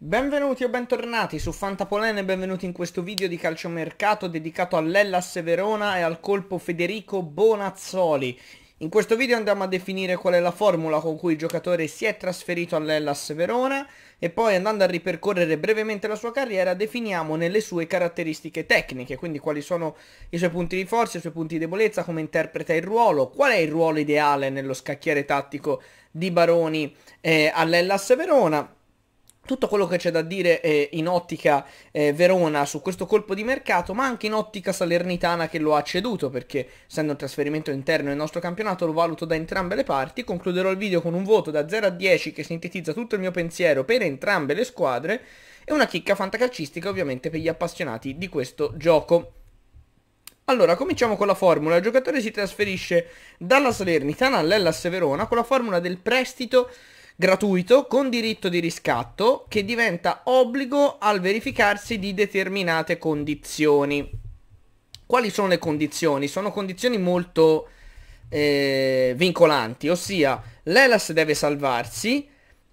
Benvenuti o bentornati su Fantapolene e benvenuti in questo video di calciomercato dedicato all'Ellas Verona e al colpo Federico Bonazzoli. In questo video andiamo a definire qual è la formula con cui il giocatore si è trasferito all'Ellas Verona e poi andando a ripercorrere brevemente la sua carriera definiamo nelle sue caratteristiche tecniche, quindi quali sono i suoi punti di forza, i suoi punti di debolezza, come interpreta il ruolo, qual è il ruolo ideale nello scacchiere tattico di Baroni eh, all'Ellas Verona tutto quello che c'è da dire eh, in ottica eh, Verona su questo colpo di mercato, ma anche in ottica salernitana che lo ha ceduto, perché essendo un trasferimento interno nel nostro campionato lo valuto da entrambe le parti. Concluderò il video con un voto da 0 a 10 che sintetizza tutto il mio pensiero per entrambe le squadre e una chicca fantacalcistica ovviamente per gli appassionati di questo gioco. Allora, cominciamo con la formula. Il giocatore si trasferisce dalla Salernitana all'Ellas Verona con la formula del prestito gratuito con diritto di riscatto che diventa obbligo al verificarsi di determinate condizioni. Quali sono le condizioni? Sono condizioni molto eh, vincolanti, ossia l'Elas deve salvarsi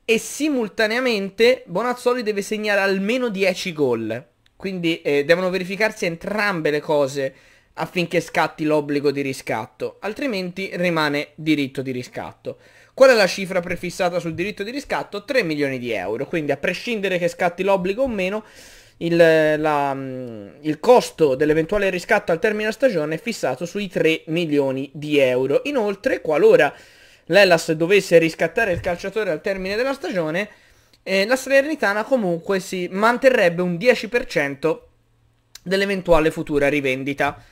e simultaneamente Bonazzoli deve segnare almeno 10 gol. Quindi eh, devono verificarsi entrambe le cose affinché scatti l'obbligo di riscatto, altrimenti rimane diritto di riscatto. Qual è la cifra prefissata sul diritto di riscatto? 3 milioni di euro, quindi a prescindere che scatti l'obbligo o meno, il, la, mm, il, costo dell'eventuale riscatto al termine della stagione è fissato sui 3 milioni di euro. Inoltre, qualora l'Ellas dovesse riscattare il calciatore al termine della stagione, eh, la Salernitana comunque si manterrebbe un 10% dell'eventuale futura rivendita.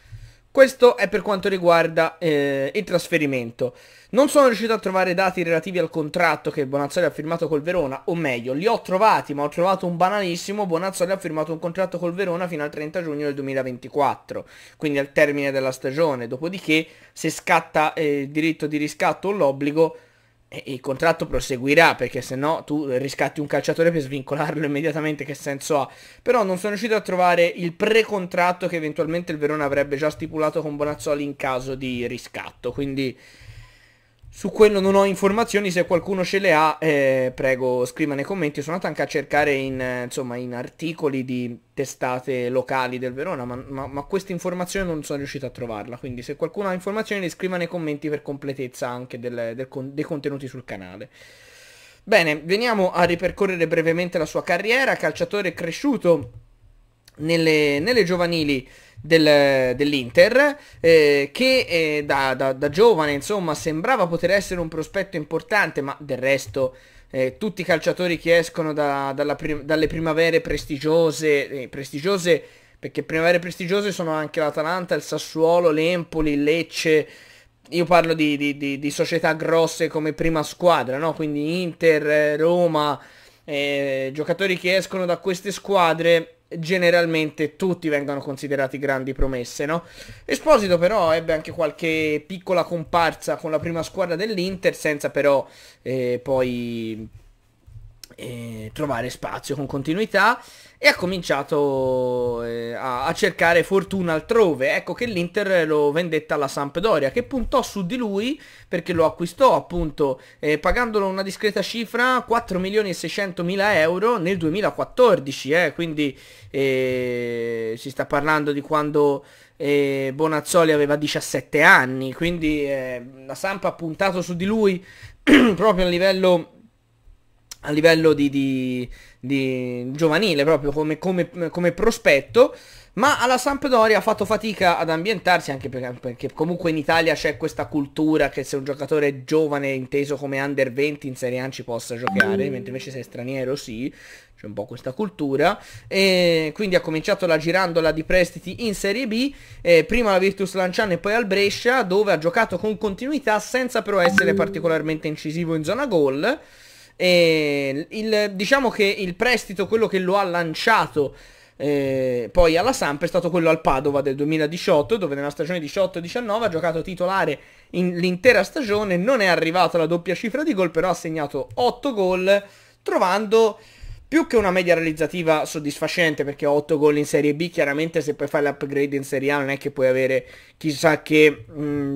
Questo è per quanto riguarda eh, il trasferimento. Non sono riuscito a trovare dati relativi al contratto che Bonazzoli ha firmato col Verona, o meglio, li ho trovati, ma ho trovato un banalissimo, Bonazzoli ha firmato un contratto col Verona fino al 30 giugno del 2024, quindi al termine della stagione, dopodiché se scatta eh, il diritto di riscatto o l'obbligo il contratto proseguirà perché se no tu riscatti un calciatore per svincolarlo immediatamente che senso ha però non sono riuscito a trovare il precontratto che eventualmente il Verona avrebbe già stipulato con Bonazzoli in caso di riscatto quindi su quello non ho informazioni, se qualcuno ce le ha eh, prego scriva nei commenti. sono andato anche a cercare in, eh, insomma, in articoli di testate locali del Verona, ma, ma, ma questa informazione non sono riuscito a trovarla. Quindi se qualcuno ha informazioni le scriva nei commenti per completezza anche del, del, dei contenuti sul canale. Bene, veniamo a ripercorrere brevemente la sua carriera, calciatore cresciuto nelle, nelle giovanili del, dell'Inter eh, che eh, da, da, da, giovane insomma sembrava poter essere un prospetto importante ma del resto eh, tutti i calciatori che escono da, prim- dalle primavere prestigiose, eh, prestigiose perché primavere prestigiose sono anche l'Atalanta, il Sassuolo, l'Empoli, il Lecce io parlo di, di, di, di, società grosse come prima squadra no? quindi Inter, eh, Roma eh, giocatori che escono da queste squadre generalmente tutti vengono considerati grandi promesse, no? Esposito però ebbe anche qualche piccola comparsa con la prima squadra dell'Inter senza però eh, poi trovare spazio con continuità e ha cominciato eh, a, a, cercare fortuna altrove. Ecco che l'Inter lo vendetta alla Sampdoria che puntò su di lui perché lo acquistò appunto eh, pagandolo una discreta cifra 4 milioni e 600 mila euro nel 2014 eh, quindi eh, si sta parlando di quando eh, Bonazzoli aveva 17 anni quindi eh, la Sampa ha puntato su di lui proprio a livello a livello di, di, di giovanile proprio come, come, come, prospetto ma alla Sampdoria ha fatto fatica ad ambientarsi anche perché, perché comunque in Italia c'è questa cultura che se un giocatore è giovane inteso come under 20 in Serie A ci possa giocare mentre invece se è straniero sì c'è un po' questa cultura e quindi ha cominciato la girandola di prestiti in Serie B eh, prima alla Virtus Lanciano e poi al Brescia dove ha giocato con continuità senza però essere particolarmente incisivo in zona gol e ehm, il, diciamo che il prestito, quello che lo ha lanciato eh, poi alla Samp è stato quello al Padova del 2018 dove nella stagione 18-19 ha giocato titolare l'intera stagione, non è arrivato alla doppia cifra di gol però ha segnato 8 gol trovando più che una media realizzativa soddisfacente perché 8 gol in Serie B chiaramente se poi fai l'upgrade in Serie A non è che puoi avere chissà che... Mh, mm,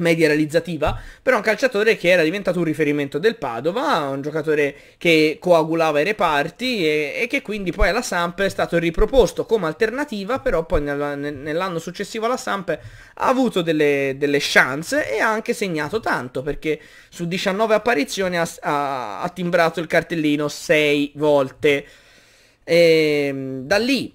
media realizzativa, però un calciatore che era diventato un riferimento del Padova, un giocatore che coagulava i reparti e, e che quindi poi alla Samp è stato riproposto come alternativa, però poi nella, nell'anno successivo alla Samp ha avuto delle, delle, chance e ha anche segnato tanto, perché su 19 apparizioni ha, ha, ha timbrato il cartellino 6 volte. E, ehm, da lì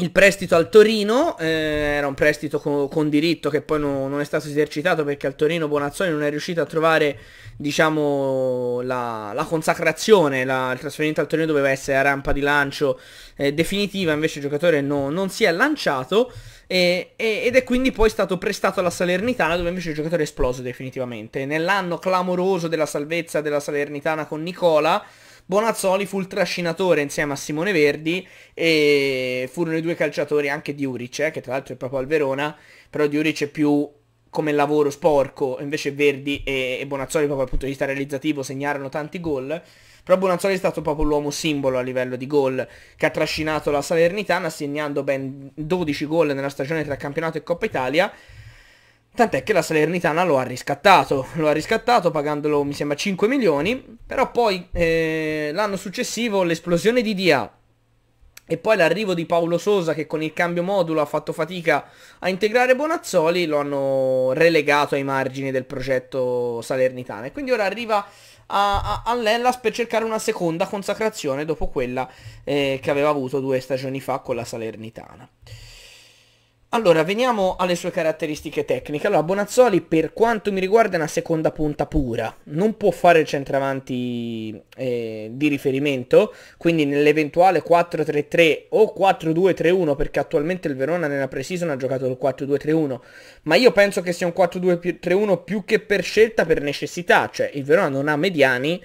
il prestito al Torino eh, era un prestito co- con diritto che poi no, non è stato esercitato perché al Torino Bonazzoni non è riuscito a trovare diciamo, la, la, consacrazione, la, il trasferimento al Torino doveva essere la rampa di lancio eh, definitiva, invece il giocatore no, non si è lanciato e, e, ed è quindi poi stato prestato alla Salernitana dove invece il giocatore è esploso definitivamente. Nell'anno clamoroso della salvezza della Salernitana con Nicola Bonazzoli fu il trascinatore insieme a Simone Verdi e furono i due calciatori anche di Uric, eh, che tra l'altro è proprio al Verona, però di Uric è più come lavoro sporco, invece Verdi e, e Bonazzoli proprio dal punto di vista realizzativo segnarono tanti gol. Però Bonazzoli è stato proprio l'uomo simbolo a livello di gol che ha trascinato la Salernitana segnando ben 12 gol nella stagione tra campionato e Coppa Italia Tant'è che la Salernitana lo ha riscattato, lo ha riscattato pagandolo mi sembra 5 milioni, però poi eh, l'anno successivo l'esplosione di Dia e poi l'arrivo di Paolo Sosa che con il cambio modulo ha fatto fatica a integrare Bonazzoli lo hanno relegato ai margini del progetto Salernitana e quindi ora arriva a, a, all'Ellas per cercare una seconda consacrazione dopo quella eh, che aveva avuto due stagioni fa con la Salernitana. Allora, veniamo alle sue caratteristiche tecniche. Allora, Bonazzoli per quanto mi riguarda è una seconda punta pura, non può fare il centravanti eh, di riferimento, quindi nell'eventuale 4-3-3 o 4-2-3-1, perché attualmente il Verona nella Precision ha giocato il 4-2-3-1, ma io penso che sia un 4-2-3-1 più che per scelta, per necessità, cioè il Verona non ha mediani,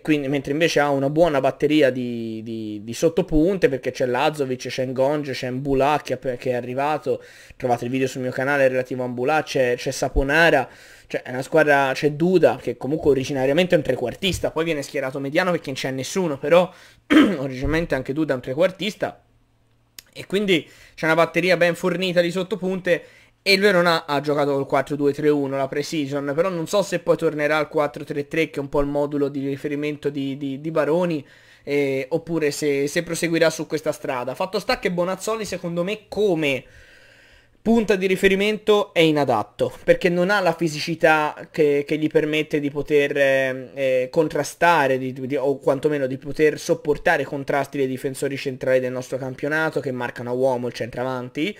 quindi, mentre invece ha una buona batteria di, di, di sottopunte, perché c'è Lazovic, c'è Ngonge, c'è Mbula che è arrivato, trovate il video sul mio canale relativo a Ambulà, c'è, c'è Saponara, c'è cioè, una squadra, c'è Duda che comunque originariamente è un trequartista, poi viene schierato mediano perché non c'è nessuno, però originariamente anche Duda è un trequartista e quindi c'è una batteria ben fornita di sottopunte e lui non ha, giocato col 4-2-3-1 la precision, però non so se poi tornerà al 4-3-3 che è un po' il modulo di riferimento di, di, di Baroni, eh, oppure se, se proseguirà su questa strada. Fatto sta che Bonazzoli secondo me come punta di riferimento è inadatto perché non ha la fisicità che, che gli permette di poter ehm, eh, contrastare di, di, o quantomeno di poter sopportare contrasti dei difensori centrali del nostro campionato che marcano a uomo il centravanti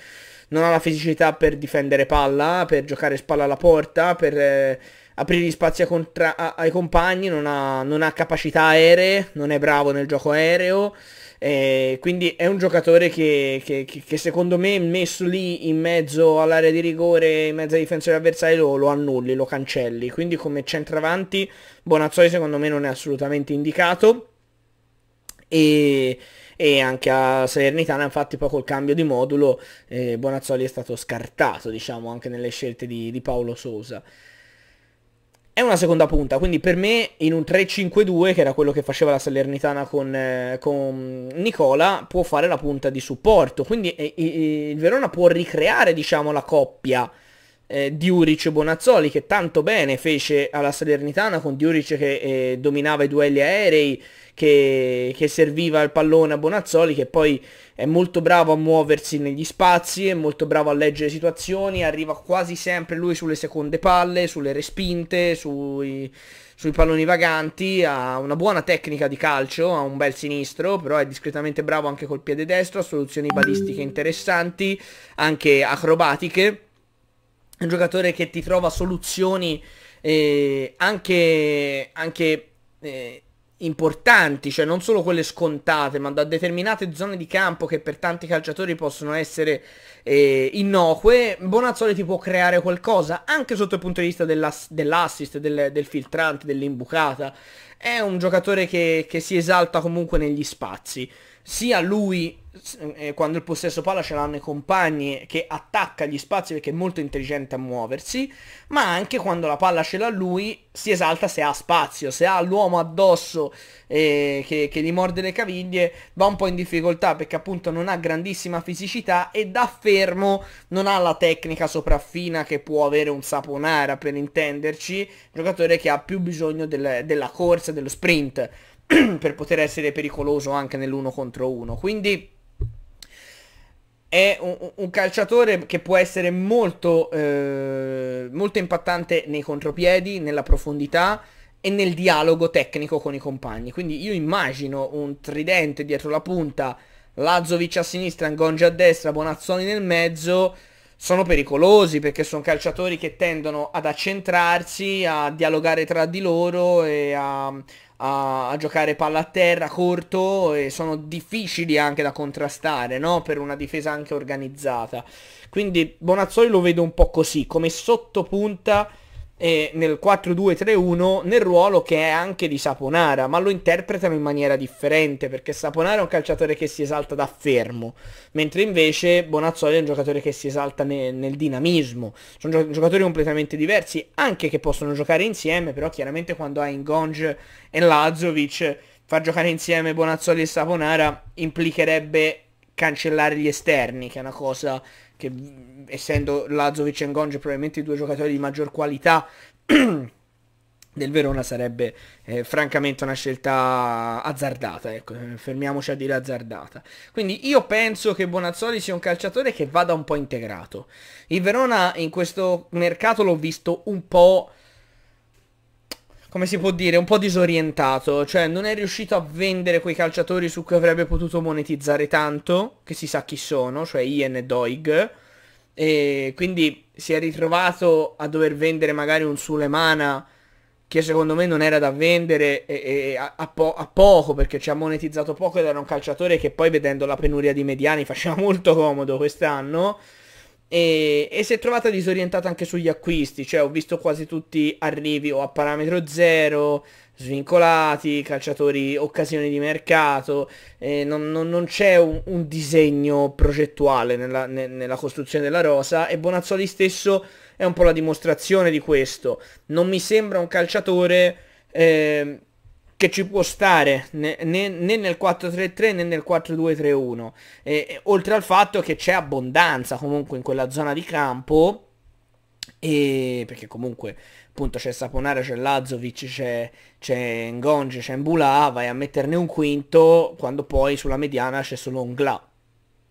non ha la fisicità per difendere palla per giocare spalla alla porta per eh, aprire gli spazi contra- ai compagni non ha, non ha capacità aeree non è bravo nel gioco aereo eh, quindi è un giocatore che, che, che, secondo me messo lì in mezzo all'area di rigore, in mezzo ai difensori avversari, lo, lo annulli, lo cancelli. Quindi come centravanti Bonazzoli secondo me non è assolutamente indicato. E, e anche a Salernitana infatti poi col cambio di modulo eh, Bonazzoli è stato scartato diciamo anche nelle scelte di, di Paolo Sosa è una seconda punta, quindi per me in un 3-5-2, che era quello che faceva la Salernitana con, eh, con Nicola, può fare la punta di supporto. Quindi eh, il Verona può ricreare, diciamo, la coppia eh, Diuric Bonazzoli che tanto bene fece alla Salernitana con Diuric che eh, dominava i duelli aerei, che, che, serviva il pallone a Bonazzoli che poi è molto bravo a muoversi negli spazi, è molto bravo a leggere situazioni, arriva quasi sempre lui sulle seconde palle, sulle respinte, sui, sui palloni vaganti, ha una buona tecnica di calcio, ha un bel sinistro, però è discretamente bravo anche col piede destro, ha soluzioni balistiche interessanti, anche acrobatiche un giocatore che ti trova soluzioni eh, anche, anche eh, importanti, cioè non solo quelle scontate, ma da determinate zone di campo che per tanti calciatori possono essere eh, innocue, Bonazzoli ti può creare qualcosa, anche sotto il punto di vista dell'ass- dell'assist, del, del, filtrante, dell'imbucata. È un giocatore che, che si esalta comunque negli spazi sia lui eh, quando il possesso palla ce l'hanno i compagni che attacca gli spazi perché è molto intelligente a muoversi, ma anche quando la palla ce l'ha lui si esalta se ha spazio, se ha l'uomo addosso eh, che, che gli morde le caviglie va un po' in difficoltà perché appunto non ha grandissima fisicità e da fermo non ha la tecnica sopraffina che può avere un saponara per intenderci, giocatore che ha più bisogno del, della corsa, dello sprint per poter essere pericoloso anche nell'uno contro uno. Quindi è un, un calciatore che può essere molto, eh, molto impattante nei contropiedi, nella profondità e nel dialogo tecnico con i compagni. Quindi io immagino un tridente dietro la punta, Lazzovic a sinistra, Ngongia a destra, Bonazzoni nel mezzo sono pericolosi perché sono calciatori che tendono ad accentrarsi, a dialogare tra di loro e a, a, a giocare palla a terra corto e sono difficili anche da contrastare no? per una difesa anche organizzata. Quindi Bonazzoli lo vedo un po' così, come sottopunta eh, nel 4-2-3-1 nel ruolo che è anche di Saponara, ma lo interpretano in maniera differente perché Saponara è un calciatore che si esalta da fermo, mentre invece Bonazzoli è un giocatore che si esalta ne- nel dinamismo. Sono gio- giocatori completamente diversi, anche che possono giocare insieme, però chiaramente quando hai Ingonge e Lazovic far giocare insieme Bonazzoli e Saponara implicherebbe cancellare gli esterni, che è una cosa che essendo Lazovic e Gonge probabilmente i due giocatori di maggior qualità del Verona sarebbe eh, francamente una scelta azzardata, ecco, eh, fermiamoci a dire azzardata. Quindi io penso che Bonazzoli sia un calciatore che vada un po' integrato. Il Verona in questo mercato l'ho visto un po' come si può dire, un po' disorientato, cioè non è riuscito a vendere quei calciatori su cui avrebbe potuto monetizzare tanto, che si sa chi sono, cioè Ian e Doig, e quindi si è ritrovato a dover vendere magari un Sulemana che secondo me non era da vendere e, e a, a, po a, poco perché ci ha monetizzato poco ed era un calciatore che poi vedendo la penuria di mediani faceva molto comodo quest'anno e, e, si è trovata disorientata anche sugli acquisti, cioè ho visto quasi tutti arrivi o a parametro zero, svincolati, calciatori occasioni di mercato, eh, non, non, non c'è un, un, disegno progettuale nella, ne, nella costruzione della rosa e Bonazzoli stesso è un po' la dimostrazione di questo. Non mi sembra un calciatore... Eh, che ci può stare né, né, nel 4-3-3 né nel 4-2-3-1. E, e, oltre al fatto che c'è abbondanza comunque in quella zona di campo. E perché comunque appunto c'è Saponare, c'è Lazovic, c'è, c'è Ngonge, c'è Mbula, vai a metterne un quinto quando poi sulla mediana c'è solo Ngla,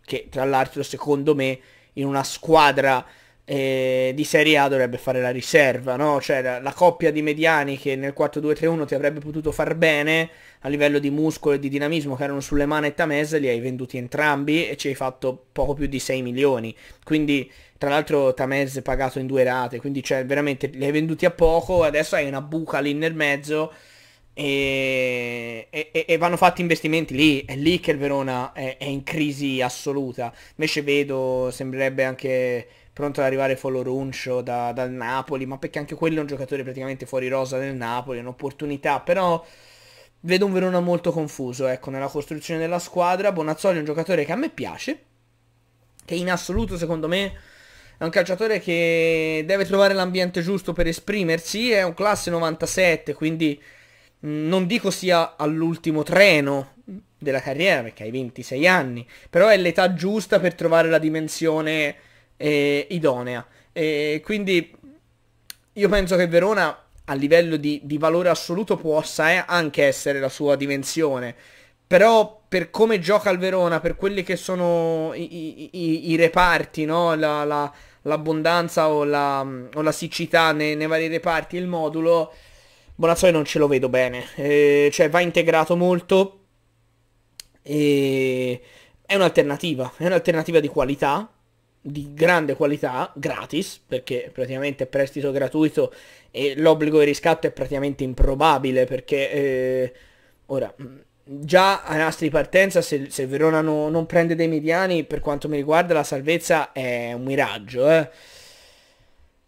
che tra l'altro secondo me in una squadra eh, di Serie A dovrebbe fare la riserva, no? Cioè la, la coppia di mediani che nel 4-2-3-1 ti avrebbe potuto far bene a livello di muscolo e di dinamismo che erano sulle mani e Tamese, li hai venduti entrambi e ci hai fatto poco più di 6 milioni. Quindi tra l'altro Tamez pagato in due rate, quindi cioè veramente li hai venduti a poco, adesso hai una buca lì nel mezzo. E, e, e, vanno fatti investimenti lì, è lì che il Verona è, è in crisi assoluta. Invece vedo, sembrerebbe anche pronto ad arrivare Foloruncio da, dal Napoli, ma perché anche quello è un giocatore praticamente fuori rosa del Napoli, è un'opportunità, però vedo un Verona molto confuso, ecco, nella costruzione della squadra, Bonazzoli è un giocatore che a me piace, che in assoluto secondo me è un calciatore che deve trovare l'ambiente giusto per esprimersi, è un classe 97, quindi mm, non dico sia all'ultimo treno della carriera perché hai 26 anni, però è l'età giusta per trovare la dimensione eh, idonea. Eh, quindi io penso che Verona a livello di, di valore assoluto possa eh, anche essere la sua dimensione. Però per come gioca il Verona, per quelli che sono i, i, i reparti, no? la, la, l'abbondanza o la, o la siccità nei, nei, vari reparti, il modulo, Bonazzoli non ce lo vedo bene. Eh, cioè va integrato molto. E è un'alternativa, è un'alternativa di qualità di grande qualità, gratis, perché praticamente è prestito gratuito e l'obbligo di riscatto è praticamente improbabile perché eh, ora già ai nastri di partenza se, se Verona no, non prende dei mediani per quanto mi riguarda la salvezza è un miraggio eh.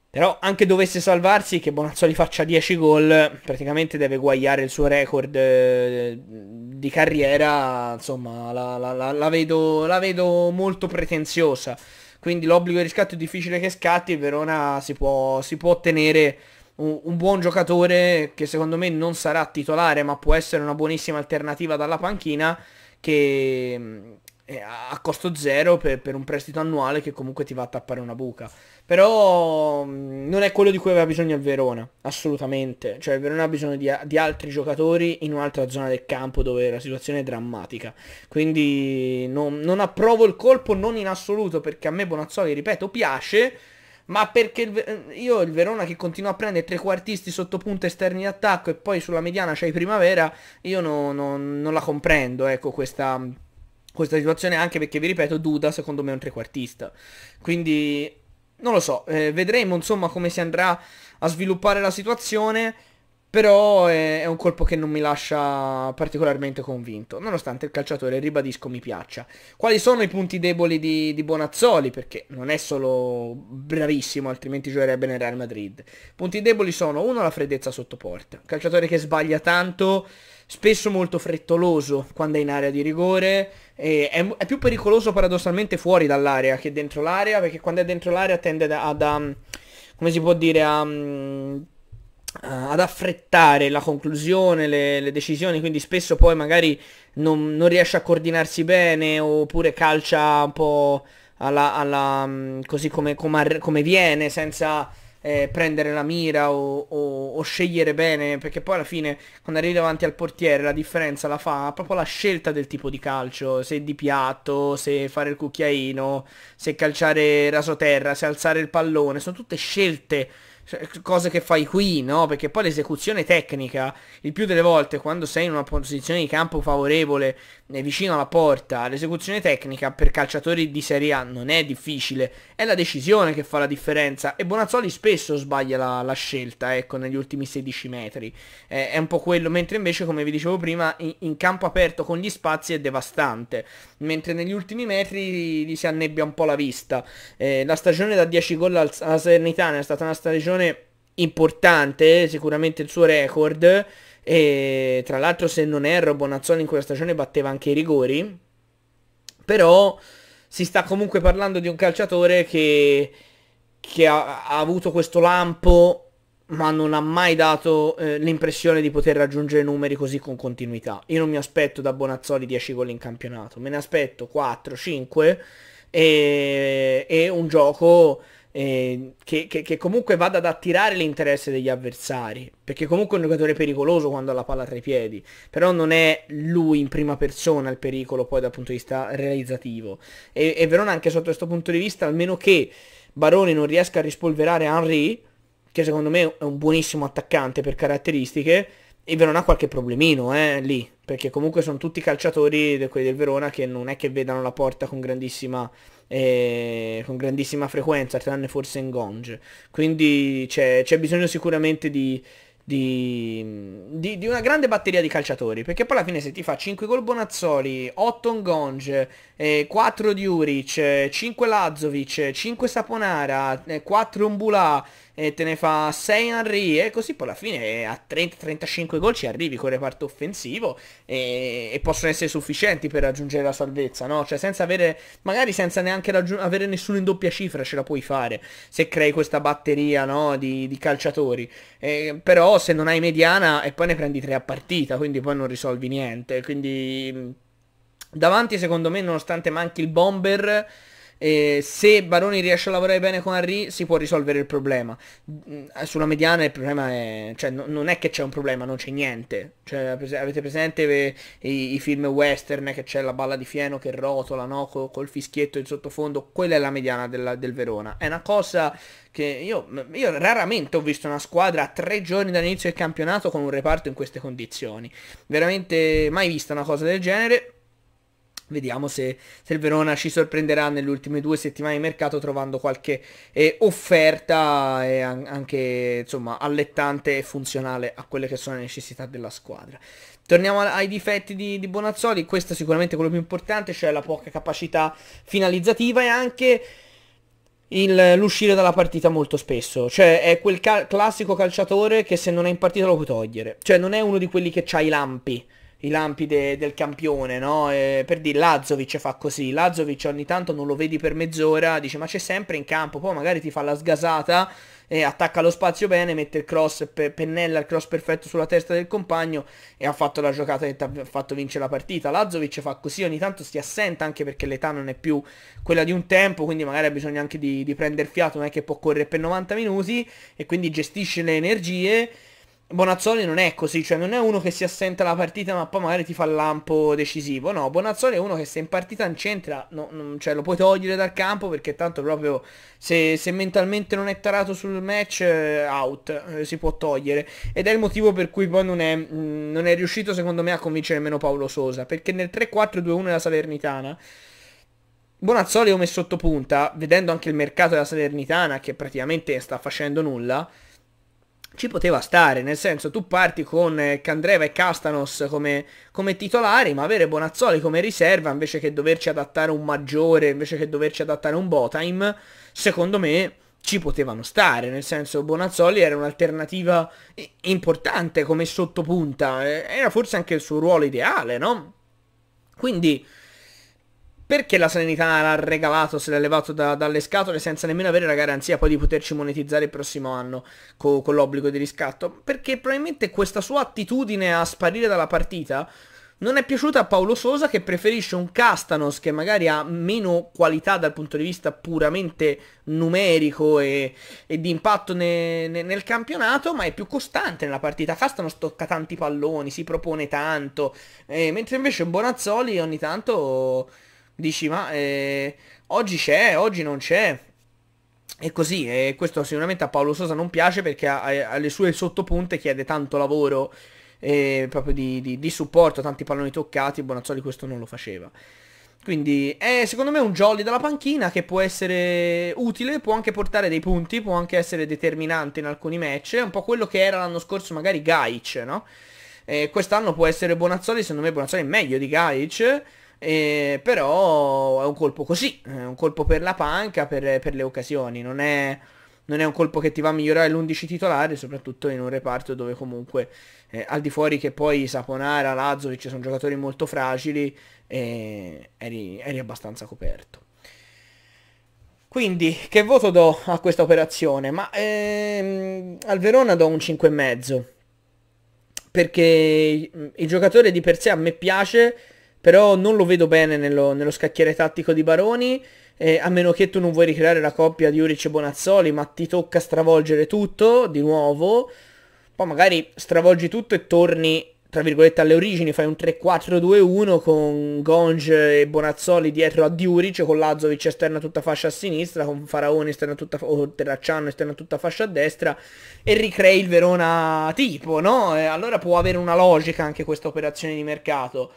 però anche dovesse salvarsi che Bonazzoli faccia 10 gol praticamente deve guagliare il suo record eh, di carriera insomma la, la, la, la vedo, vedo molto pretenziosa quindi l'obbligo di riscatto è difficile che scatti, Verona si può, si può ottenere un, un, buon giocatore che secondo me non sarà titolare ma può essere una buonissima alternativa dalla panchina che, eh, a costo zero per, per, un prestito annuale che comunque ti va a tappare una buca. Però mm, non è quello di cui aveva bisogno il Verona, assolutamente. Cioè il Verona ha bisogno di, di altri giocatori in un'altra zona del campo dove la situazione è drammatica. Quindi non, non approvo il colpo, non in assoluto, perché a me Bonazzoli, ripeto, piace. Ma perché il, io il Verona che continua a prendere tre quartisti sotto punta esterni d'attacco e poi sulla mediana c'hai Primavera, io no, no, non la comprendo, ecco, questa questa situazione anche perché vi ripeto Duda secondo me è un trequartista quindi non lo so eh, vedremo insomma come si andrà a sviluppare la situazione però è, un colpo che non mi lascia particolarmente convinto, nonostante il calciatore, ribadisco, mi piaccia. Quali sono i punti deboli di, di Bonazzoli? Perché non è solo bravissimo, altrimenti giocherebbe nel Real Madrid. I Punti deboli sono, uno, la freddezza sotto porta. Calciatore che sbaglia tanto, spesso molto frettoloso quando è in area di rigore. È, è, più pericoloso paradossalmente fuori dall'area che dentro l'area, perché quando è dentro l'area tende ad... Um, come si può dire? a mm, eh, ad affrettare la conclusione, le, le, decisioni, quindi spesso poi magari non, non, riesce a coordinarsi bene oppure calcia un po' alla, alla, mm, così come, come, come, viene senza eh, prendere la mira o, o, o, scegliere bene, perché poi alla fine quando arrivi davanti al portiere la differenza la fa proprio la scelta del tipo di calcio, se di piatto, se fare il cucchiaino, se calciare raso terra se alzare il pallone, sono tutte scelte cioè, cose che fai qui, no? Perché poi l'esecuzione tecnica, il più delle volte quando sei in una posizione di campo favorevole, eh, vicino alla porta, l'esecuzione tecnica per calciatori di Serie A non è difficile, è la decisione che fa la differenza e Bonazzoli spesso sbaglia la, la scelta, ecco, negli ultimi 16 metri. Eh, è un po' quello, mentre invece, come vi dicevo prima, in, in campo aperto con gli spazi è devastante, mentre negli ultimi metri gli si annebbia un po' la vista. Eh, la stagione da 10 gol alla Salernitana è stata una stagione prestazione importante, sicuramente il suo record. E tra l'altro se non erro Bonazzoli in quella stagione batteva anche i rigori. Però si sta comunque parlando di un calciatore che, che ha, ha, avuto questo lampo ma non ha mai dato eh, l'impressione di poter raggiungere numeri così con continuità. Io non mi aspetto da Bonazzoli 10 gol in campionato, me ne aspetto 4, 5 e, e un gioco Ehm, che, che, che, comunque vada ad attirare l'interesse degli avversari, perché comunque è un giocatore pericoloso quando ha la palla tra i piedi, però non è lui in prima persona il pericolo poi dal punto di vista realizzativo. E, e Verona anche sotto questo punto di vista, almeno che Baroni non riesca a rispolverare Henry, che secondo me è un buonissimo attaccante per caratteristiche, e Verona ha qualche problemino eh, lì, perché comunque sono tutti calciatori quelli del Verona che non è che vedano la porta con grandissima eh, con grandissima frequenza, tranne forse in Gonge. Quindi c'è, bisogno sicuramente di, di, di, di, una grande batteria di calciatori, perché poi alla fine se ti fa 5 gol Bonazzoli, 8 in Gong, eh, 4 Diuric, 5 Lazovic, 5 eh, Saponara, 4 eh, Umbula e te ne fa 6 Henry e così poi alla fine eh, a 30-35 gol ci arrivi con il reparto offensivo e, e, possono essere sufficienti per raggiungere la salvezza, no? Cioè senza avere, magari senza neanche raggiung- avere nessuno in doppia cifra ce la puoi fare se crei questa batteria, no? Di, di calciatori. Eh, però se non hai mediana e poi ne prendi 3 a partita, quindi poi non risolvi niente. Quindi davanti secondo me nonostante manchi il bomber eh, se Baroni riesce a lavorare bene con Harry si può risolvere il problema. Mm, sulla mediana il problema è... Cioè, no, non è che c'è un problema, non c'è niente. Cioè, avete presente i, i, film western che c'è la balla di fieno che rotola, no? Col, col fischietto in sottofondo. Quella è la mediana della, del Verona. È una cosa che io, io raramente ho visto una squadra a tre giorni dall'inizio del campionato con un reparto in queste condizioni. Veramente mai vista una cosa del genere Vediamo se, se, il Verona ci sorprenderà nelle ultime due settimane di mercato trovando qualche eh, offerta eh, anche insomma, allettante e funzionale a quelle che sono le necessità della squadra. Torniamo ai difetti di, di Bonazzoli, questo è sicuramente quello più importante, cioè la poca capacità finalizzativa e anche l'uscire dalla partita molto spesso. Cioè è quel ca classico calciatore che se non è in partita lo puoi togliere. Cioè non è uno di quelli che ha i lampi i lampi de, del campione, no? E per dire, Lazovic fa così, Lazovic ogni tanto non lo vedi per mezz'ora, dice ma c'è sempre in campo, poi magari ti fa la sgasata, e attacca lo spazio bene, mette il cross, pe pennella il cross perfetto sulla testa del compagno e ha fatto la giocata che ha fatto vincere la partita. Lazovic fa così, ogni tanto si assenta anche perché l'età non è più quella di un tempo, quindi magari ha bisogno anche di, di prendere fiato, non è che può correre per 90 minuti e quindi gestisce le energie Bonazzoli non è così, cioè non è uno che si assenta la partita ma poi magari ti fa il lampo decisivo, no, Bonazzoli è uno che se in partita non c'entra, no, non, cioè lo puoi togliere dal campo perché tanto proprio se, se mentalmente non è tarato sul match, eh, out, eh, si può togliere ed è il motivo per cui poi non è, mm, non è riuscito secondo me a convincere nemmeno Paolo Sosa, perché nel 3-4-2-1 della Salernitana Bonazzoli come sottopunta, vedendo anche il mercato della Salernitana che praticamente sta facendo nulla, ci poteva stare, nel senso tu parti con eh, Candreva e Castanos come, come, titolari, ma avere Bonazzoli come riserva invece che doverci adattare un maggiore, invece che doverci adattare un Botaim, secondo me ci potevano stare, nel senso Bonazzoli era un'alternativa importante come sottopunta, eh, era forse anche il suo ruolo ideale, no? Quindi perché la sanità l'ha regalato, se l'ha levato da, dalle scatole senza nemmeno avere la garanzia poi di poterci monetizzare il prossimo anno co con l'obbligo di riscatto? Perché probabilmente questa sua attitudine a sparire dalla partita non è piaciuta a Paolo Sosa che preferisce un Castanos che magari ha meno qualità dal punto di vista puramente numerico e, e di impatto ne, ne, nel campionato, ma è più costante nella partita. Castanos tocca tanti palloni, si propone tanto, eh, mentre invece Bonazzoli ogni tanto dici ma eh, oggi c'è, oggi non c'è. E così, e questo sicuramente a Paolo Sosa non piace perché alle sue sottopunte chiede tanto lavoro eh, proprio di, di, di, supporto, tanti palloni toccati, e Bonazzoli questo non lo faceva. Quindi è secondo me un jolly dalla panchina che può essere utile, può anche portare dei punti, può anche essere determinante in alcuni match, è un po' quello che era l'anno scorso magari Gaic, no? Eh, quest'anno può essere Bonazzoli, secondo me Bonazzoli è meglio di Gaic, eh, però è un colpo così, è un colpo per la panca, per, per le occasioni, non è, non è, un colpo che ti va a migliorare l'11 titolare, soprattutto in un reparto dove comunque eh, al di fuori che poi Saponara, Lazzovic sono giocatori molto fragili, eh, eri, eri abbastanza coperto. Quindi che voto do a questa operazione? Ma ehm, al Verona do un 5,5 perché il giocatore di per sé a me piace però non lo vedo bene nello, nello scacchiere tattico di Baroni, eh, a meno che tu non vuoi ricreare la coppia di Uric e Bonazzoli, ma ti tocca stravolgere tutto di nuovo. Poi magari stravolgi tutto e torni, tra virgolette, alle origini, fai un 3-4-2-1 con Gonge e Bonazzoli dietro a Diuric, con Lazovic esterna tutta fascia a sinistra, con Faraone esterna tutta, o Terracciano esterna tutta fascia a destra, e ricrei il Verona tipo, no? Eh, allora può avere una logica anche questa operazione di mercato.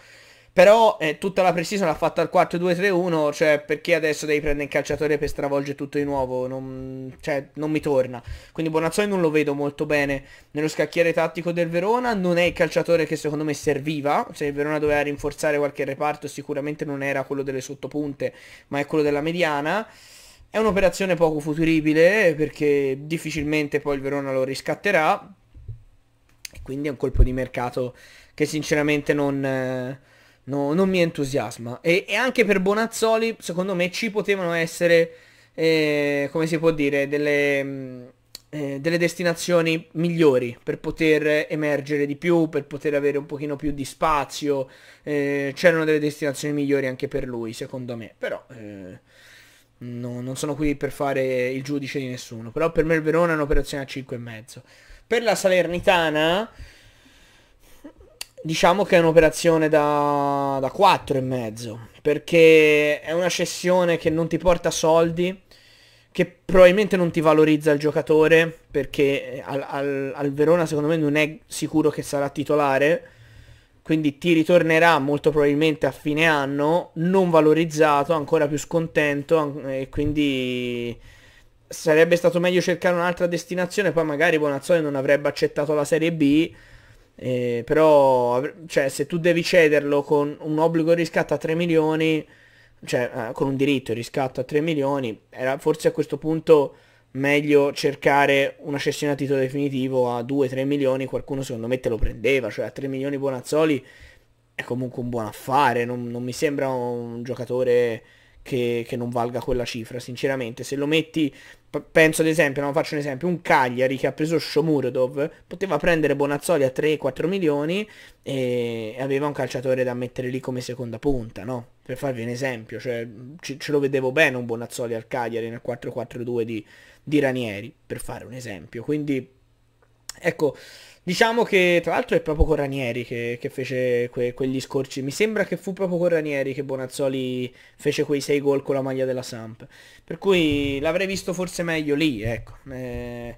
Però eh, tutta la precisione l'ha fatta al 4-2-3-1, cioè perché adesso devi prendere il calciatore per stravolgere tutto di nuovo? Non, cioè, non mi torna. Quindi Bonazzoni non lo vedo molto bene nello scacchiere tattico del Verona, non è il calciatore che secondo me serviva, se il Verona doveva rinforzare qualche reparto sicuramente non era quello delle sottopunte, ma è quello della mediana. È un'operazione poco futuribile perché difficilmente poi il Verona lo riscatterà, e quindi è un colpo di mercato che sinceramente non... Eh, no, non mi entusiasma. E, e, anche per Bonazzoli, secondo me, ci potevano essere, eh, come si può dire, delle, mm, eh, delle destinazioni migliori per poter emergere di più, per poter avere un pochino più di spazio. Eh, c'erano delle destinazioni migliori anche per lui, secondo me. Però... Eh, no, non sono qui per fare il giudice di nessuno. Però per me il Verona è un'operazione a 5,5. Per la Salernitana Diciamo che è un'operazione da, da 4 e mezzo, perché è una cessione che non ti porta soldi, che probabilmente non ti valorizza il giocatore, perché eh, al, al, al Verona secondo me non è sicuro che sarà titolare, quindi ti ritornerà molto probabilmente a fine anno, non valorizzato, ancora più scontento, e quindi sarebbe stato meglio cercare un'altra destinazione, poi magari Bonazzoli non avrebbe accettato la Serie B eh, però, cioè, se tu devi cederlo con un obbligo di riscatto a 3 milioni, cioè eh, con un diritto di riscatto a 3 milioni, era forse a questo punto meglio cercare una cessione a titolo definitivo a 2-3 milioni, qualcuno secondo me te lo prendeva, cioè a 3 milioni Bonazzoli è comunque un buon affare, non, non mi sembra un giocatore che, che non valga quella cifra, sinceramente. Se lo metti penso ad esempio, non faccio un esempio, un Cagliari che ha preso Shomurodov poteva prendere Bonazzoli a 3-4 milioni e aveva un calciatore da mettere lì come seconda punta, no? Per farvi un esempio, cioè, ce, ce lo vedevo bene un Bonazzoli al Cagliari nel 4-4-2 di, di Ranieri, per fare un esempio. Quindi, ecco, Diciamo che tra l'altro è proprio con Ranieri che, che fece que, quegli scorci. Mi sembra che fu proprio con Ranieri che Bonazzoli fece quei sei gol con la maglia della Samp. Per cui l'avrei visto forse meglio lì, ecco. Eh,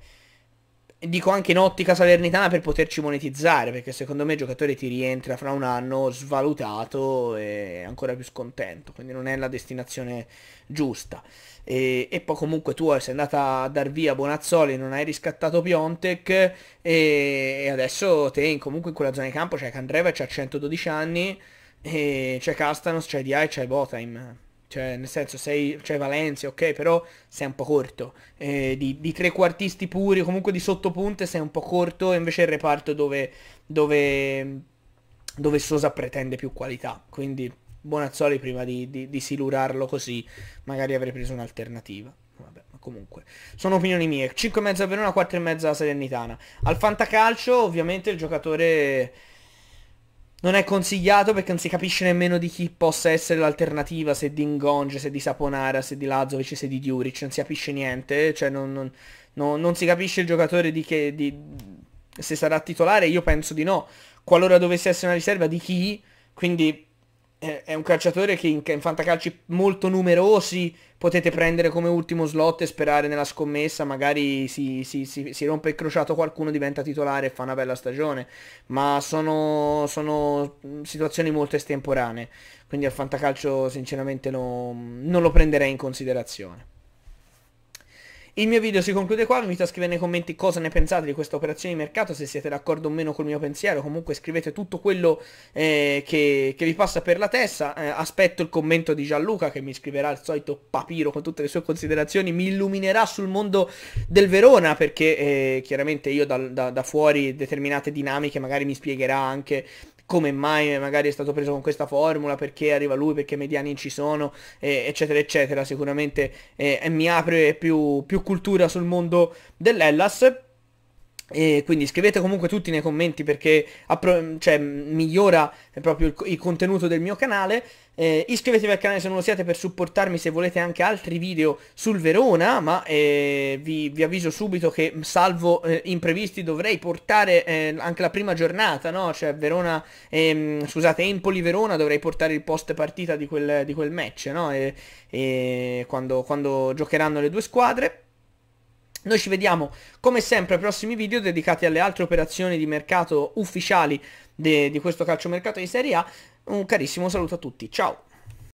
dico anche in ottica salernitana per poterci monetizzare, perché secondo me il giocatore ti rientra fra un anno svalutato e ancora più scontento, quindi non è la destinazione giusta. E, e poi comunque tu sei andata a dar via Bonazzoli, non hai riscattato Piontek e, e adesso te in, comunque in quella zona di campo c'è cioè Candreva, c'ha 112 anni, c'è Castanos, c'è Dia e c'è Botaim. Cioè, nel senso, sei, cioè Valencia, ok, però sei un po' corto. Eh, di, di quartisti puri, comunque di sottopunte, sei un po' corto, e invece il reparto dove, dove, dove Sosa pretende più qualità. Quindi Bonazzoli prima di, di, di silurarlo così, magari avrei preso un'alternativa. Vabbè, ma comunque. Sono opinioni mie. 5,5 a Verona, 4,5 a Salernitana. Al Fantacalcio, ovviamente, il giocatore non è consigliato perché non si capisce nemmeno di chi possa essere l'alternativa, se di Ngonge, se di Saponara, se di Lazovic, se di Djuric, non si capisce niente, cioè non, non, non, non si capisce il giocatore di che, di, se sarà titolare, io penso di no, qualora dovesse essere una riserva di chi, quindi è un calciatore che in, in fantacalci molto numerosi potete prendere come ultimo slot e sperare nella scommessa, magari si, si, si, si rompe il crociato qualcuno, diventa titolare e fa una bella stagione, ma sono, sono situazioni molto estemporanee, quindi al fantacalcio sinceramente no, non lo prenderei in considerazione. Il mio video si conclude qua, vi invito a scrivere nei commenti cosa ne pensate di questa operazione di mercato, se siete d'accordo o meno col mio pensiero, comunque scrivete tutto quello eh, che, che, vi passa per la testa, eh, aspetto il commento di Gianluca che mi scriverà il solito papiro con tutte le sue considerazioni, mi illuminerà sul mondo del Verona perché eh, chiaramente io da, da, da fuori determinate dinamiche magari mi spiegherà anche come mai magari è stato preso con questa formula, perché arriva lui, perché mediani ci sono, eh, eccetera, eccetera. Sicuramente eh, mi apre più, più cultura sul mondo dell'Ellas e quindi scrivete comunque tutti nei commenti perché cioè, migliora proprio il, il, contenuto del mio canale. Eh, iscrivetevi al canale se non lo siete per supportarmi se volete anche altri video sul Verona, ma eh, vi, vi, avviso subito che salvo eh, imprevisti dovrei portare eh, anche la prima giornata, no? Cioè Verona, ehm, scusate, Empoli-Verona dovrei portare il post partita di quel, di quel match, no? E, e quando, quando giocheranno le due squadre. Noi ci vediamo come sempre ai prossimi video dedicati alle altre operazioni di mercato ufficiali de, di questo calciomercato di Serie A. Un carissimo saluto a tutti, ciao!